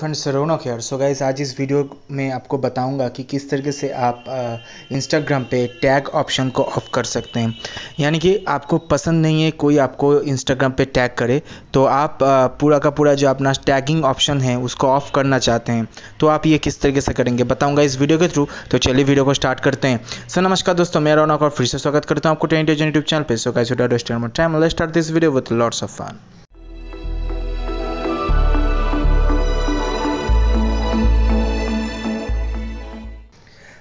fund सरोनक here so guys आज इस वीडियो में आपको बताऊंगा कि किस तरीके से आप इंस्टाग्राम पे टैग ऑप्शन को ऑफ कर सकते हैं यानी कि आपको पसंद नहीं है कोई आपको इंस्टाग्राम पे टैग करे तो आप पूरा का पूरा जो अपना टैगिंग ऑप्शन है उसको ऑफ करना चाहते हैं तो आप ये किस तरीके से करेंगे बताऊँगा इस वीडियो के थ्रू तो चलिए वीडियो को स्टार्ट करते हैं सर नमस्कार दोस्तों मैं रौनक और फिर से स्वागत करता हूँ आपको टेंटेजन यूट्यूब चैनल पर so guys time start this video with lords of fun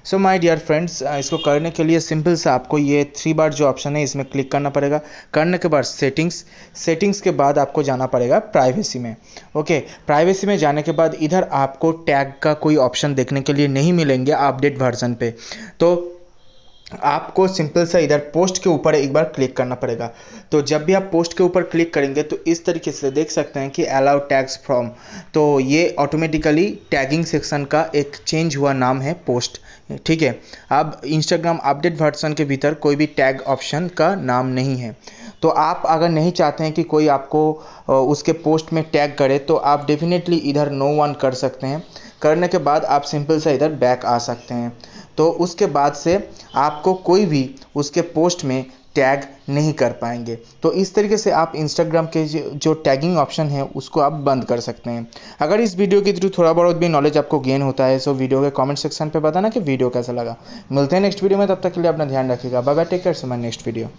so my dear friends इसको करने के लिए सिंपल सा आपको ये थ्री बार जो ऑप्शन है इसमें क्लिक करना पड़ेगा करने के बाद सेटिंग्स सेटिंग्स के बाद आपको जाना पड़ेगा प्राइवेसी में ओके प्राइवेसी में जाने के बाद इधर आपको टैग का कोई ऑप्शन देखने के लिए नहीं मिलेंगे अपडेट वर्जन पे तो आपको सिंपल सा इधर पोस्ट के ऊपर एक बार क्लिक करना पड़ेगा तो जब भी आप पोस्ट के ऊपर क्लिक करेंगे तो इस तरीके से देख सकते हैं कि अलाउ टैग्स फ्रॉम तो ये ऑटोमेटिकली टैगिंग सेक्शन का एक चेंज हुआ नाम है पोस्ट ठीक है अब इंस्टाग्राम अपडेट वर्सन के भीतर कोई भी टैग ऑप्शन का नाम नहीं है तो आप अगर नहीं चाहते हैं कि कोई आपको उसके पोस्ट में टैग करे तो आप डेफिनेटली इधर नो वन कर सकते हैं करने के बाद आप सिंपल सा इधर बैक आ सकते हैं तो उसके बाद से आपको कोई भी उसके पोस्ट में टैग नहीं कर पाएंगे तो इस तरीके से आप इंस्टाग्राम के जो टैगिंग ऑप्शन है उसको आप बंद कर सकते हैं अगर इस वीडियो के थ्रू थोड़ा बहुत भी नॉलेज आपको गेन होता है सो वीडियो के कमेंट सेक्शन पे बताना कि वीडियो कैसा लगा मिलते हैं नेक्स्ट वीडियो में तब तक के लिए अपना ध्यान रखिएगा बाय बाय टेक केयर से माई नेक्स्ट वीडियो